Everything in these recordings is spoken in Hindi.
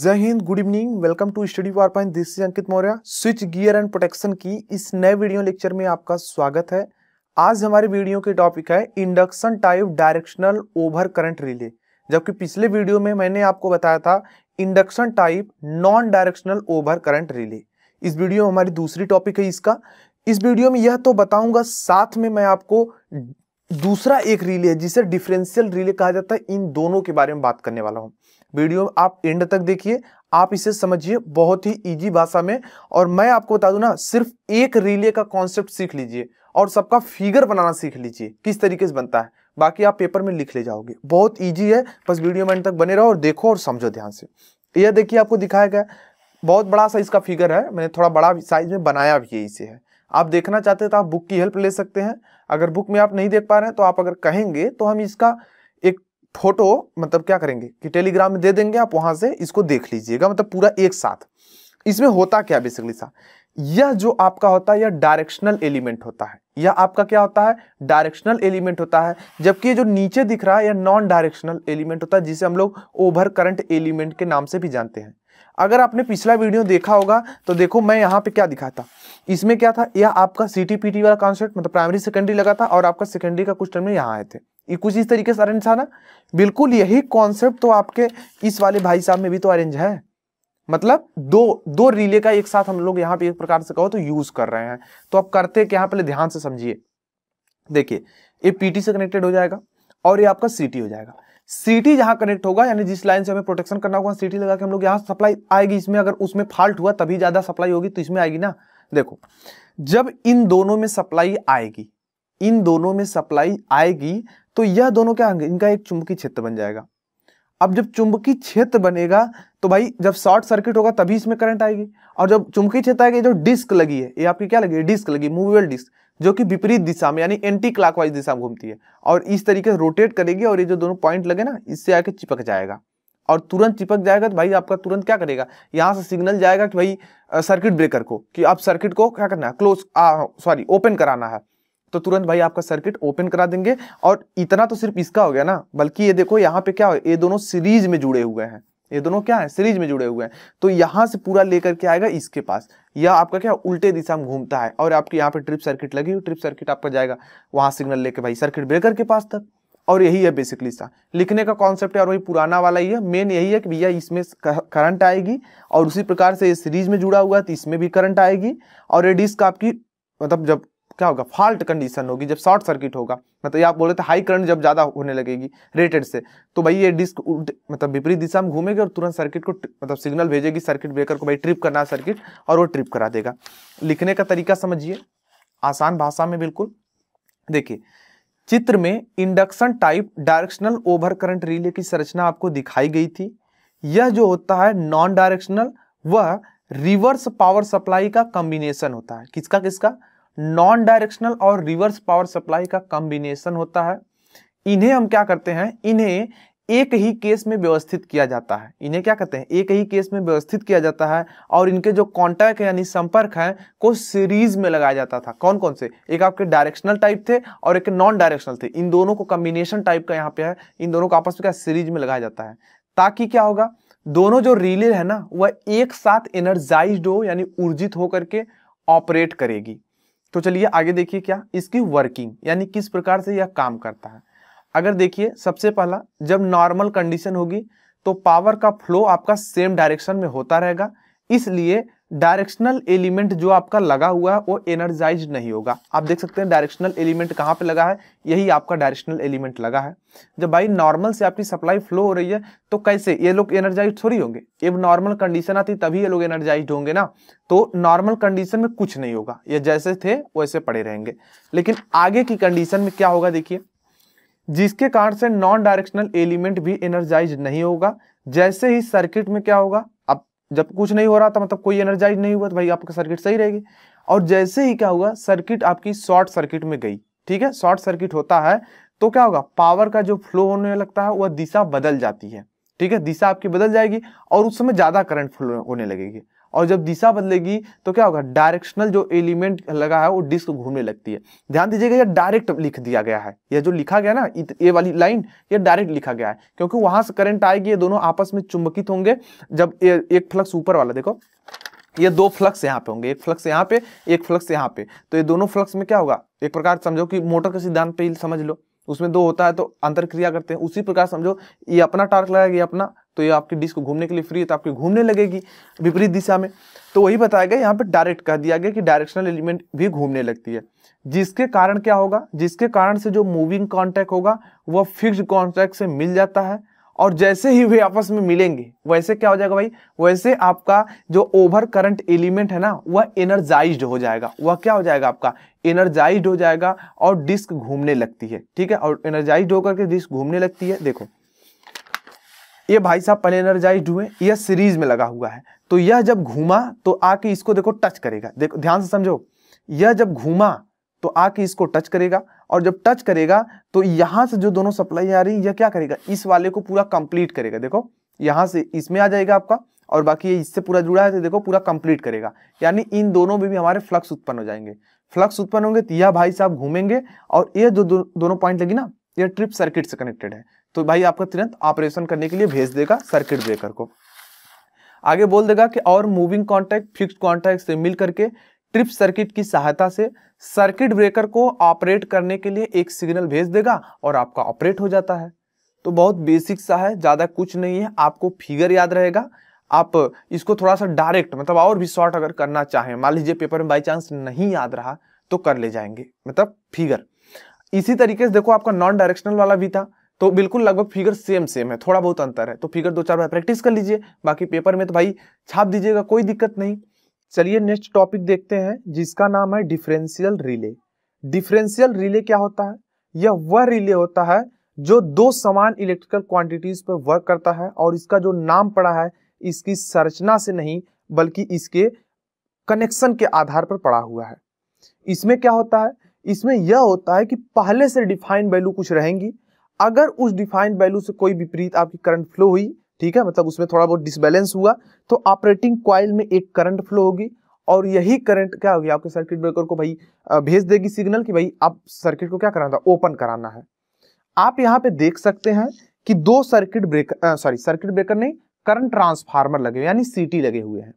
जय हिंद good evening welcome to study for point this is Ankit Maurya switchgear and protection की इस नए वीडियो लेक्चर में आपका स्वागत है आज हमारे वीडियो के टॉपिक है induction type directional over current relay जबकि पिछले वीडियो में मैंने आपको बताया था induction type non directional over current relay इस वीडियो में हमारी दूसरी टॉपिक है इसका इस वीडियो में यह तो बताऊंगा साथ में मैं आपको दूसरा एक रिले है जिसे डिफरेंशियल रिले कहा जाता है इन दोनों के बारे में बात करने वाला हूँ वीडियो आप एंड तक देखिए आप इसे समझिए बहुत ही ईजी भाषा में और मैं आपको बता दूं ना सिर्फ एक रिले का कॉन्सेप्ट सीख लीजिए और सबका फिगर बनाना सीख लीजिए किस तरीके से बनता है बाकी आप पेपर में लिख ले जाओगे बहुत ईजी है बस वीडियो में एंड तक बने रहो और देखो और समझो ध्यान से यह देखिए आपको दिखाया गया बहुत बड़ा सा इसका फिगर है मैंने थोड़ा बड़ा साइज में बनाया भी है इसे है आप देखना चाहते हैं तो आप बुक की हेल्प ले सकते हैं अगर बुक में आप नहीं देख पा रहे हैं तो आप अगर कहेंगे तो हम इसका फोटो मतलब क्या करेंगे कि टेलीग्राम में दे देंगे आप वहां से इसको देख लीजिएगा मतलब पूरा एक साथ इसमें होता क्या बेसिकली सा यह जो आपका होता है यह डायरेक्शनल एलिमेंट होता है यह आपका क्या होता है डायरेक्शनल एलिमेंट होता है जबकि ये जो नीचे दिख रहा है यह नॉन डायरेक्शनल एलिमेंट होता है जिसे हम लोग ओवर करंट एलिमेंट के नाम से भी जानते हैं अगर आपने पिछला वीडियो देखा होगा तो देखो मैं यहाँ पे क्या दिखा था इसमें क्या था यह आपका सी वाला कॉन्सेप्ट मतलब प्राइमरी सेकेंडरी लगा था और आपका सेकेंडरी का कुछ टर्म यहाँ आए थे ये कुछ इस तरीके से अरेंज था ना बिल्कुल यही कॉन्सेप्ट तो आपके इस वाले भाई साहब में भी तो अरेंज है मतलब दो दो रिले का एक साथ हम लोग यहाँ पे एक प्रकार से कहो तो यूज कर रहे हैं तो आप करते यहाँ पहले ध्यान से समझिए देखिए ये पीटी से कनेक्टेड हो जाएगा और ये आपका सीटी हो जाएगा सीटी जहां कनेक्ट होगा यानी जिस लाइन से हमें प्रोटेक्शन करना होगा सीटी लगा के हम लोग यहाँ सप्लाई आएगी इसमें अगर उसमें फॉल्ट हुआ तभी ज्यादा सप्लाई होगी तो इसमें आएगी ना देखो जब इन दोनों में सप्लाई आएगी इन दोनों में सप्लाई आएगी तो यह दोनों क्या होंगे इनका एक चुंबकीय क्षेत्र बन जाएगा अब जब चुंबकीय क्षेत्र बनेगा तो भाई जब शॉर्ट सर्किट होगा तभी इसमें करंट आएगी और जब चुंबकीय क्षेत्र आएगी जो डिस्क लगी है ये आपकी क्या लगी है डिस्क लगी मूवेबल डिस्क जो कि विपरीत दिशा में यानी एंटी क्लॉकवाइज दिशा में घूमती है और इस तरीके से रोटेट करेगी और ये जो दोनों पॉइंट लगे ना इससे आके चिपक जाएगा और तुरंत चिपक जाएगा तो भाई आपका तुरंत क्या करेगा यहाँ से सिग्नल जाएगा कि भाई सर्किट ब्रेकर को कि आप सर्किट को क्या करना है क्लोज सॉरी ओपन कराना है तो तुरंत भाई आपका सर्किट ओपन करा देंगे और इतना तो सिर्फ इसका हो गया ना बल्कि ये देखो यहाँ पे क्या हो ये दोनों सीरीज में जुड़े हुए हैं ये दोनों क्या है सीरीज में जुड़े हुए हैं तो यहाँ से पूरा लेकर के आएगा इसके पास या आपका क्या उल्टे दिशा में घूमता है और आपके यहाँ पे ट्रिप सर्किट लगी हुई ट्रिप सर्किट आपका जाएगा वहाँ सिग्नल लेके भाई सर्किट ब्रेकर के पास तक और यही है बेसिकली सा लिखने का कॉन्सेप्ट है और वही पुराना वाला ही है मेन यही है कि भैया इसमें करंट आएगी और उसी प्रकार से ये सीरीज में जुड़ा हुआ है तो इसमें भी करंट आएगी और ये डिस्क आपकी मतलब जब क्या होगा फॉल्ट कंडीशन होगी जब शॉर्ट सर्किट होगा मतलब ये आप बोल रहे थे हाई करंट जब ज़्यादा होने लगेगी रेटेड से तो भाई ये डिस्क मतलब विपरीत दिशा में घूमेगी और तुरंत सर्किट को मतलब सिग्नल भेजेगी सर्किट ब्रेकर को भाई ट्रिप करना सर्किट और वो ट्रिप करा देगा लिखने का तरीका समझिए आसान भाषा में बिल्कुल देखिए चित्र में induction type directional over current relay की संरचना आपको दिखाई गई थी यह जो होता है नॉन डायरेक्शनल वह रिवर्स पावर सप्लाई का कॉम्बिनेशन होता है किसका किसका नॉन डायरेक्शनल और रिवर्स पावर सप्लाई का कॉम्बिनेशन होता है इन्हें हम क्या करते हैं इन्हें एक ही केस में व्यवस्थित किया जाता है इन्हें क्या कहते हैं एक ही केस में व्यवस्थित किया जाता है और इनके जो कॉन्टैक्ट है यानी संपर्क है को सीरीज में लगाया जाता था कौन कौन से एक आपके डायरेक्शनल टाइप थे और एक नॉन डायरेक्शनल थे इन दोनों को कम्बिनेशन टाइप का यहाँ पे है इन दोनों को आपस में क्या सीरीज में लगाया जाता है ताकि क्या होगा दोनों जो रिले है ना वह एक साथ एनर्जाइज हो यानी ऊर्जित होकर के ऑपरेट करेगी तो चलिए आगे देखिए क्या इसकी वर्किंग यानी किस प्रकार से यह काम करता है अगर देखिए सबसे पहला जब नॉर्मल कंडीशन होगी तो पावर का फ्लो आपका सेम डायरेक्शन में होता रहेगा इसलिए डायरेक्शनल एलिमेंट जो आपका लगा हुआ है वो एनर्जाइज नहीं होगा आप देख सकते हैं डायरेक्शनल एलिमेंट कहाँ पे लगा है यही आपका डायरेक्शनल एलिमेंट लगा है जब भाई नॉर्मल से आपकी सप्लाई फ्लो हो रही है तो कैसे ये लोग एनर्जाइज थोड़ी होंगे जब नॉर्मल कंडीशन आती तभी ये लोग एनर्जाइज होंगे ना तो नॉर्मल कंडीशन में कुछ नहीं होगा ये जैसे थे वैसे पड़े रहेंगे लेकिन आगे की कंडीशन में क्या होगा देखिए जिसके कारण से नॉन डायरेक्शनल एलिमेंट भी एनर्जाइज नहीं होगा जैसे ही सर्किट में क्या होगा जब कुछ नहीं हो रहा था मतलब कोई एनर्जाइज नहीं हुआ तो भाई आपका सर्किट सही रहेगी और जैसे ही क्या हुआ सर्किट आपकी शॉर्ट सर्किट में गई ठीक है शॉर्ट सर्किट होता है तो क्या होगा पावर का जो फ्लो होने लगता है वह दिशा बदल जाती है ठीक है दिशा आपकी बदल जाएगी और उस समय ज़्यादा करंट फ्लो होने लगेगी और जब दिशा बदलेगी तो क्या होगा डायरेक्शनल जो एलिमेंट लगा है वो डिस्क घूमने लगती है ध्यान दीजिएगा यह डायरेक्ट लिख दिया गया है यह जो लिखा गया ना ये वाली लाइन ये डायरेक्ट लिखा गया है क्योंकि वहां से करंट आएगी ये दोनों आपस में चुंबकित होंगे जब ए, एक फ्लक्स ऊपर वाला देखो ये दो फ्लक्स यहाँ पे होंगे एक फ्लक्स यहाँ पे एक फ्लक्स यहाँ पे तो ये दोनों फ्लक्स में क्या होगा एक प्रकार समझो कि मोटर के सिद्धांत पे समझ लो उसमें दो होता है तो अंतर क्रिया करते हैं उसी प्रकार समझो ये अपना टार्क लगाएगा ये अपना तो ये आपकी डिस्क घूमने के लिए फ्री है तो आपकी घूमने लगेगी विपरीत दिशा में तो वही बताया गया यहाँ पर डायरेक्ट कह दिया गया कि डायरेक्शनल एलिमेंट भी घूमने लगती है जिसके कारण क्या होगा जिसके कारण से जो मूविंग कॉन्टैक्ट होगा वह फिक्स कॉन्टैक्ट से मिल जाता है और जैसे ही वे आपस में मिलेंगे वैसे क्या हो जाएगा भाई वैसे आपका जो ओवर करंट एलिमेंट है ना वह एनर्जाइज हो जाएगा वह क्या हो जाएगा आपका एनर्जाइज हो जाएगा और डिस्क घूमने लगती है ठीक है और एनर्जाइज होकर के डिस्क घूमने लगती है देखो ये भाई साहब प्लेनरजाइज हुए यह सीरीज में लगा हुआ है तो यह जब घूमा तो आके इसको देखो टच करेगा देखो ध्यान से समझो यह जब घूमा तो आके इसको टच करेगा और जब टच करेगा तो यहां से जो दोनों सप्लाई आ रही है यह क्या करेगा इस वाले को पूरा कंप्लीट करेगा देखो यहां से इसमें आ जाएगा आपका और बाकी ये इससे पूरा जुड़ा है तो देखो पूरा कंप्लीट करेगा यानी इन दोनों में भी हमारे फ्लक्स उत्पन्न हो जाएंगे फ्लक्स उत्पन्न होंगे तो यह भाई साहब घूमेंगे और ये जो दो, दोनों पॉइंट लगी ना ये ट्रिप सर्किट से कनेक्टेड है तो भाई आपका तुरंत ऑपरेशन करने के लिए भेज देगा सर्किट ब्रेकर को आगे बोल देगा कि और मूविंग कॉन्टैक्ट फिक्स कॉन्टैक्ट से मिल करके ट्रिप सर्किट की सहायता से सर्किट ब्रेकर को ऑपरेट करने के लिए एक सिग्नल भेज देगा और आपका ऑपरेट हो जाता है तो बहुत बेसिक सा है ज़्यादा कुछ नहीं है आपको फिगर याद रहेगा आप इसको थोड़ा सा डायरेक्ट मतलब और भी शॉर्ट अगर करना चाहें मान लीजिए पेपर में बाई चांस नहीं याद रहा तो कर ले जाएंगे मतलब फिगर इसी तरीके से देखो आपका नॉन डायरेक्शनल वाला भी था तो बिल्कुल लगभग फिगर सेम सेम है थोड़ा बहुत अंतर है तो फिगर दो चार बार प्रैक्टिस कर लीजिए बाकी पेपर में तो भाई छाप दीजिएगा कोई दिक्कत नहीं चलिए नेक्स्ट टॉपिक देखते हैं जिसका नाम है डिफरेंशियल रिले डिफरेंशियल रिले क्या होता है यह वह रिले होता है जो दो समान इलेक्ट्रिकल क्वांटिटीज पर वर्क करता है और इसका जो नाम पड़ा है इसकी संरचना से नहीं बल्कि इसके कनेक्शन के आधार पर पड़ा हुआ है इसमें क्या होता है इसमें यह होता है कि पहले से डिफाइन वैल्यू कुछ रहेंगी अगर उस डिफाइंड वैल्यू से कोई विपरीत आपकी करंट फ्लो हुई ठीक है मतलब उसमें थोड़ा बहुत डिसबैलेंस हुआ तो ऑपरेटिंग क्वाइल में एक करंट फ्लो होगी और यही करंट क्या होगी आपके सर्किट ब्रेकर को भाई भेज देगी सिग्नल कि भाई आप सर्किट को क्या कराना था ओपन कराना है आप यहाँ पे देख सकते हैं कि दो circuit breaker sorry circuit breaker नहीं करंट ट्रांसफार्मर लगे यानी सीटी लगे हुए हैं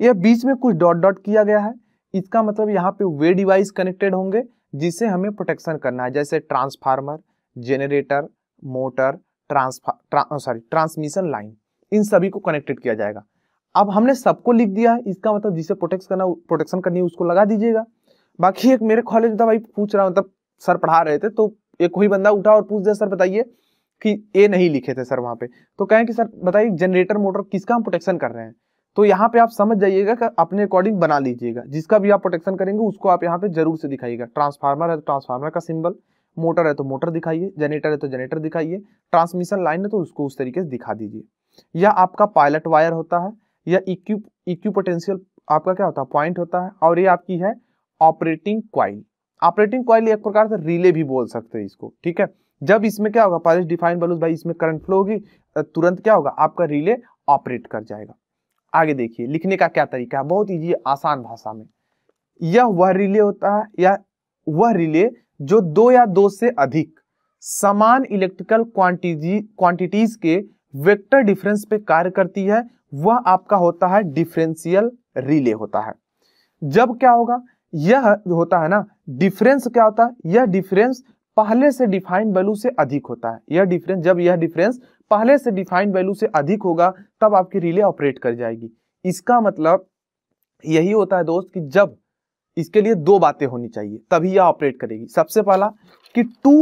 यह बीच में कुछ डॉट डॉट किया गया है इसका मतलब यहाँ पे वे डिवाइस कनेक्टेड होंगे जिसे हमें प्रोटेक्शन करना है जैसे ट्रांसफार्मर जनरेटर मोटर ट्रांसफार सॉरी ट्रांसमिशन लाइन इन सभी को कनेक्टेड किया जाएगा अब हमने सबको लिख दिया है इसका मतलब जिसे प्रोटेक्ट करना प्रोटेक्शन करनी है उसको लगा दीजिएगा बाकी एक मेरे कॉलेज में था भाई पूछ रहा मतलब सर पढ़ा रहे थे तो एक कोई बंदा उठा और पूछ दिया सर बताइए कि ये नहीं लिखे थे सर वहाँ पे तो कहें कि सर बताइए जनरेटर मोटर किसका हम प्रोटेक्शन कर रहे हैं तो यहाँ पे आप समझ जाइएगा कि अपने अकॉर्डिंग बना लीजिएगा जिसका भी आप प्रोटेक्शन करेंगे उसको आप यहाँ पे जरूर से दिखाइएगा ट्रांसफार्मर है तो ट्रांसफार्मर का सिंबल मोटर है तो मोटर दिखाइए जनरेटर है तो जनरेटर दिखाइए ट्रांसमिशन लाइन है तो उसको उस तरीके से दिखा दीजिए या आपका पायलट वायर होता है या इक्यू पोटेंशियल आपका क्या होता है पॉइंट होता है और ये आपकी है ऑपरेटिंग क्वाइल ऑपरेटिंग क्वाइल एक प्रकार से रिले भी बोल सकते हैं इसको ठीक है जब इसमें क्या होगा पायलट डिफाइन बलूज भाई इसमें करंट फ्लो होगी तुरंत क्या होगा आपका रिले ऑपरेट कर जाएगा आगे देखिए लिखने का क्या तरीका है बहुत ईजी आसान भाषा में यह वह रिले होता है या वह रिले जो दो या दो से अधिक समान इलेक्ट्रिकल क्वांटिटी क्वांटिटीज के वेक्टर डिफरेंस पे कार्य करती है वह आपका होता है डिफरेंशियल रिले होता है जब क्या होगा यह होता है ना डिफरेंस क्या होता है यह डिफरेंस पहले से डिफाइंड वैल्यू से अधिक होता है यह डिफरेंस जब यह डिफरेंस पहले से डिफाइंड वैल्यू से अधिक होगा तब आपकी रिले ऑपरेट कर जाएगी इसका मतलब यही होता है दोस्त कि जब इसके लिए दो बातें होनी चाहिए तभी यह ऑपरेट करेगी सबसे पहला कि टू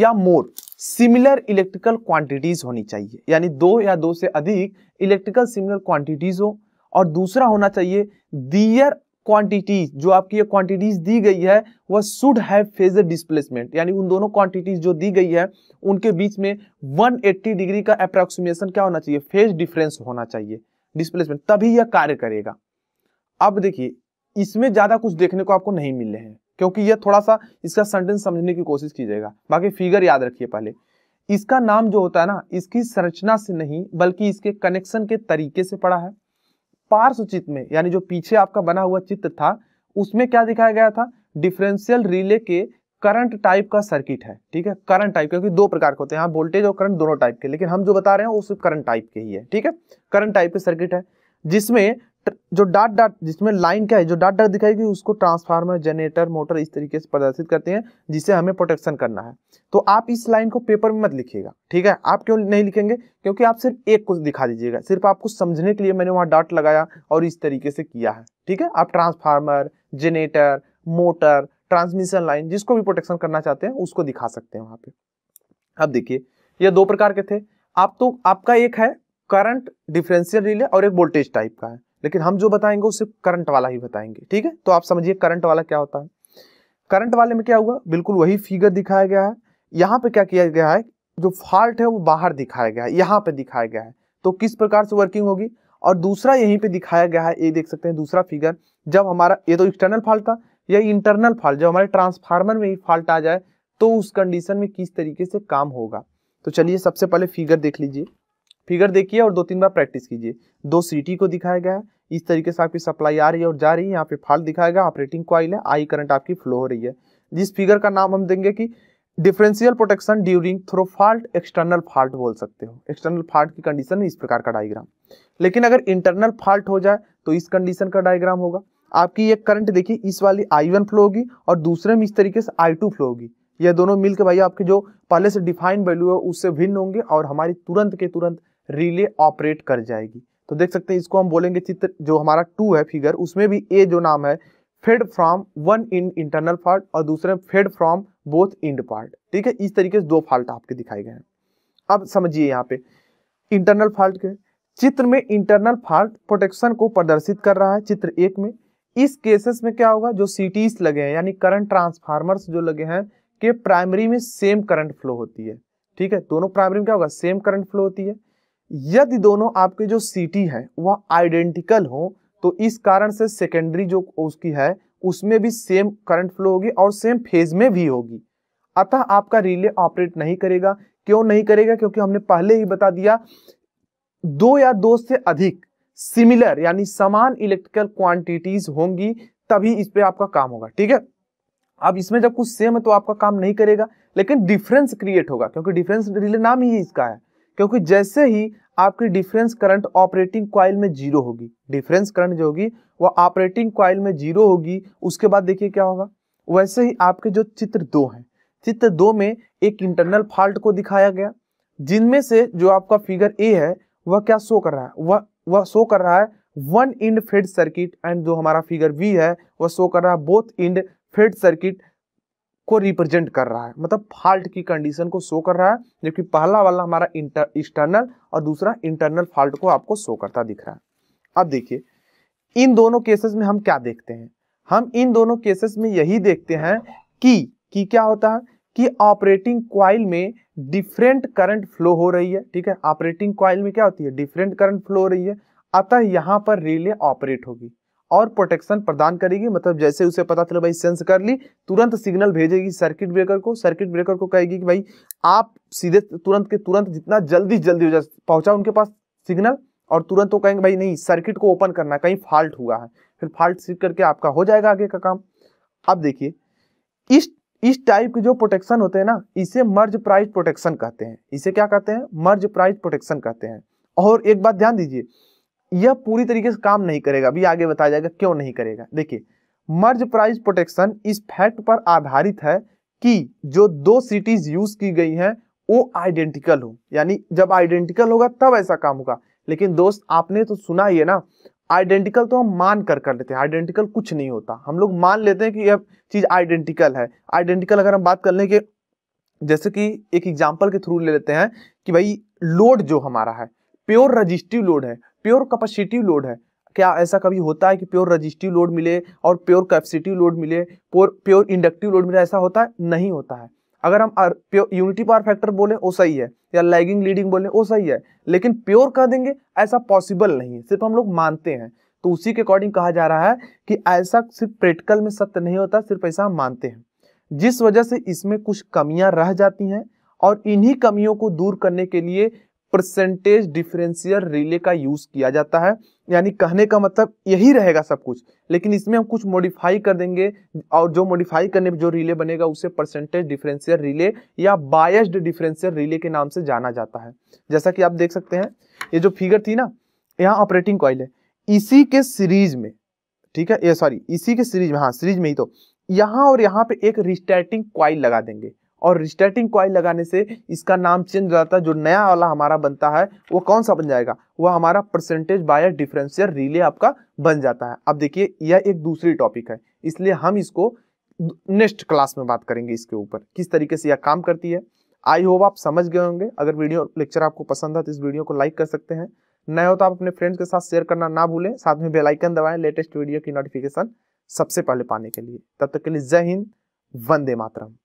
या मोर सिमिलर इलेक्ट्रिकल क्वांटिटीज होनी चाहिए यानी दो या दो से अधिक इलेक्ट्रिकल सिमिलर क्वांटिटीज हो और दूसरा होना चाहिए दियर क्वांटिटीज जो आपकी ये क्वांटिटीज दी गई है वह शुड हैव फेजर डिस्प्लेसमेंट यानी उन दोनों क्वांटिटीज जो दी गई है उनके बीच में 180 डिग्री का अप्रोक्सीमेशन क्या होना चाहिए फेज डिफरेंस होना चाहिए डिस्प्लेसमेंट तभी यह कार्य करेगा अब देखिए इसमें ज़्यादा कुछ देखने को आपको नहीं मिले हैं क्योंकि यह थोड़ा सा इसका सेंटेंस समझने की कोशिश कीजिएगा बाकी फिगर याद रखिए पहले इसका नाम जो होता है ना इसकी संरचना से नहीं बल्कि इसके कनेक्शन के तरीके से पड़ा है पार्श्व चित्र में यानी जो पीछे आपका बना हुआ चित्र था उसमें क्या दिखाया गया था डिफरेंशियल रिले के करंट टाइप का सर्किट है ठीक है करंट टाइप क्योंकि दो प्रकार के होते हैं वोल्टेज और करंट दोनों टाइप के लेकिन हम जो बता रहे हैं वो सिर्फ करंट टाइप के ही है ठीक है करंट टाइप के सर्किट है जिसमें जो डाट डाट जिसमें लाइन क्या है जो डाट डाट दिखाई उसको ट्रांसफार्मर जनरेटर मोटर इस तरीके से प्रदर्शित करते हैं जिसे हमें प्रोटेक्शन करना है तो आप इस लाइन को पेपर में मत लिखिएगा ठीक है आप क्यों नहीं लिखेंगे क्योंकि आप सिर्फ एक को दिखा दीजिएगा सिर्फ आपको समझने के लिए मैंने वहाँ डाट लगाया और इस तरीके से किया है ठीक है आप transformer generator motor transmission line जिसको भी प्रोटेक्शन करना चाहते हैं उसको दिखा सकते हैं वहां पे अब देखिए ये दो प्रकार के थे आप तो आपका एक है करंट डिफरेंशियल रिले और एक वोल्टेज टाइप का है लेकिन हम जो बताएंगे सिर्फ करंट वाला ही बताएंगे ठीक है तो आप समझिए करंट वाला क्या होता है करंट वाले में क्या हुआ बिल्कुल वही फिगर दिखाया गया है यहाँ पे क्या किया गया है जो फॉल्ट है वो बाहर दिखाया गया है यहाँ पे दिखाया गया है तो किस प्रकार से वर्किंग होगी और दूसरा यहीं पे दिखाया गया है ये देख सकते हैं दूसरा फिगर जब हमारा ये तो एक्सटर्नल फॉल्ट था या इंटरनल फॉल्ट जब हमारे ट्रांसफार्मर में ही फॉल्ट आ जाए तो उस कंडीशन में किस तरीके से काम होगा तो चलिए सबसे पहले फिगर देख लीजिए फिगर देखिए और दो तीन बार प्रैक्टिस कीजिए दो सीटी को दिखाया गया है इस तरीके से आपकी सप्लाई आ रही है और जा रही है यहाँ पे फॉल्ट दिखाया गया ऑपरेटिंग क्वाइल है आई करंट आपकी फ्लो हो रही है जिस फिगर का नाम हम देंगे कि differential protection during through fault external fault बोल सकते हो एक्सटर्नल फॉल्ट की कंडीशन में इस प्रकार का डायग्राम लेकिन अगर इंटरनल फॉल्ट हो जाए तो इस कंडीशन का डायग्राम होगा आपकी एक करंट देखिए इस वाली आई वन फ्लो होगी और दूसरे में इस तरीके से आई टू फ्लो होगी यह दोनों मिलकर भाई आपके जो पहले से डिफाइंड वैल्यू है उससे भिन्न होंगे और हमारी तुरंत के तुरंत रिले ऑपरेट कर जाएगी तो देख सकते हैं इसको हम बोलेंगे चित्र जो हमारा टू है फिगर उसमें भी ए जो नाम है fed from one in internal part और दूसरे fed from both end part ठीक है इस तरीके से दो फॉल्ट आपके दिखाए गए हैं अब समझिए यहाँ पे इंटरनल फॉल्ट के चित्र में इंटरनल फॉल्ट प्रोटेक्शन को प्रदर्शित कर रहा है चित्र एक में इस केसेस में क्या होगा जो सीटीज लगे हैं यानी करंट ट्रांसफार्मर्स जो लगे हैं के प्राइमरी में सेम करंट फ्लो होती है ठीक है दोनों प्राइमरी में क्या होगा सेम करंट फ्लो होती है यदि दोनों आपके जो सिटी है वह आइडेंटिकल हो तो इस कारण से सेकेंडरी जो उसकी है उसमें भी सेम करंट फ्लो होगी और सेम फेज में भी होगी अतः आपका रिले ऑपरेट नहीं करेगा क्यों नहीं करेगा क्योंकि हमने पहले ही बता दिया दो या दो से अधिक सिमिलर यानी समान इलेक्ट्रिकल क्वांटिटीज होंगी तभी इस पे आपका काम होगा ठीक है अब इसमें जब कुछ सेम है तो आपका काम नहीं करेगा लेकिन डिफरेंस क्रिएट होगा क्योंकि डिफरेंस रिले नाम ही इसका है क्योंकि जैसे ही आपकी डिफरेंस करंट ऑपरेटिंग क्वाइल में जीरो होगी डिफरेंस करंट जो होगी वह ऑपरेटिंग क्वाइल में जीरो होगी उसके बाद देखिए क्या होगा वैसे ही आपके जो चित्र दो हैं चित्र दो में एक इंटरनल फॉल्ट को दिखाया गया जिनमें से जो आपका फिगर ए है वह क्या शो कर रहा है वह वह शो कर रहा है one end fed circuit and जो हमारा फिगर बी है वह शो कर रहा है बोथ इंड फेड सर्किट को रिप्रेजेंट कर रहा है मतलब फॉल्ट की कंडीशन को शो कर रहा है जबकि पहला वाला हमारा एक्सटर्नल और दूसरा इंटरनल फॉल्ट को आपको शो करता दिख रहा है अब देखिए इन दोनों केसेस में हम क्या देखते हैं हम इन दोनों केसेस में यही देखते हैं कि कि क्या होता है कि ऑपरेटिंग क्वाइल में डिफरेंट करंट फ्लो हो रही है ठीक है ऑपरेटिंग क्वाइल में क्या होती है डिफरेंट करंट फ्लो हो रही है अतः यहां पर रिले ऑपरेट होगी और प्रोटेक्शन प्रदान करेगी मतलब जैसे उसे पता चला भाई सेंस कर ली तुरंत सिग्नल भेजेगी सर्किट ब्रेकर को सर्किट ब्रेकर को कहेगी कि भाई आप सीधे तुरंत के तुरंत जितना जल्दी जल्दी हो पहुंचा उनके पास सिग्नल और तुरंत वो कहेंगे भाई नहीं सर्किट को ओपन करना कहीं फॉल्ट हुआ है फिर फॉल्ट सीख करके आपका हो जाएगा आगे का काम अब देखिए इस इस टाइप के जो प्रोटेक्शन होते हैं ना इसे मर्ज प्राइज प्रोटेक्शन कहते हैं इसे क्या कहते हैं मर्ज प्राइज प्रोटेक्शन कहते हैं और एक बात ध्यान दीजिए यह पूरी तरीके से काम नहीं करेगा अभी आगे बताया जाएगा क्यों नहीं करेगा देखिए मर्ज प्राइस प्रोटेक्शन इस फैक्ट पर आधारित है कि जो दो सिटीज यूज की गई हैं वो आइडेंटिकल हो यानी जब आइडेंटिकल होगा तब ऐसा काम होगा लेकिन दोस्त आपने तो सुना ही है ना आइडेंटिकल तो हम मान कर कर लेते हैं आइडेंटिकल कुछ नहीं होता हम लोग मान लेते हैं कि यह चीज आइडेंटिकल है आइडेंटिकल अगर हम बात कर लें कि जैसे कि एक एग्जाम्पल के थ्रू ले लेते हैं कि भाई लोड जो हमारा है प्योर रजिस्टिव लोड है प्योर कैपेसिटिव लोड है क्या ऐसा कभी होता है कि प्योर रजिस्टिव लोड मिले और प्योर कैपेसिटिव लोड मिले प्योर प्योर इंडक्टिव लोड मिले ऐसा होता है नहीं होता है अगर हम प्योर यूनिटी पावर फैक्टर बोले वो सही है या लैगिंग लीडिंग बोले वो सही है लेकिन प्योर कह देंगे ऐसा पॉसिबल नहीं है सिर्फ हम लोग मानते हैं तो उसी के अकॉर्डिंग कहा जा रहा है कि ऐसा सिर्फ प्रैक्टिकल में सत्य नहीं होता सिर्फ ऐसा हम मानते हैं जिस वजह से इसमें कुछ कमियां रह जाती हैं और इन्हीं कमियों को दूर करने के लिए परसेंटेज डिफरेंशियल रिले का यूज किया जाता है यानी कहने का मतलब यही रहेगा सब कुछ लेकिन इसमें हम कुछ मॉडिफाई कर देंगे और जो मॉडिफाई करने जो रिले बनेगा उसे परसेंटेज डिफरेंशियल रिले या बायस्ड डिफरेंशियल रिले के नाम से जाना जाता है जैसा कि आप देख सकते हैं ये जो फिगर थी ना यहाँ ऑपरेटिंग कॉइल है इसी के सीरीज में ठीक है ये सॉरी इसी के सीरीज में हाँ सीरीज में ही तो यहाँ और यहाँ पे एक रिस्टार्टिंग क्वाइल लगा देंगे और रिस्टार्टिंग कॉइल लगाने से इसका नाम चेंज हो जाता है जो नया वाला हमारा बनता है वो कौन सा बन जाएगा वह हमारा परसेंटेज बायर डिफरेंशियल रिले आपका बन जाता है अब देखिए यह एक दूसरी टॉपिक है इसलिए हम इसको नेक्स्ट क्लास में बात करेंगे इसके ऊपर किस तरीके से यह काम करती है आई होप आप समझ गए होंगे अगर वीडियो लेक्चर आपको पसंद है तो इस वीडियो को लाइक कर सकते हैं नए हो तो आप अपने फ्रेंड्स के साथ शेयर करना ना भूलें साथ में बेल आइकन दबाएं लेटेस्ट वीडियो की नोटिफिकेशन सबसे पहले पाने के लिए तब तक के लिए जय हिंद वंदे मातरम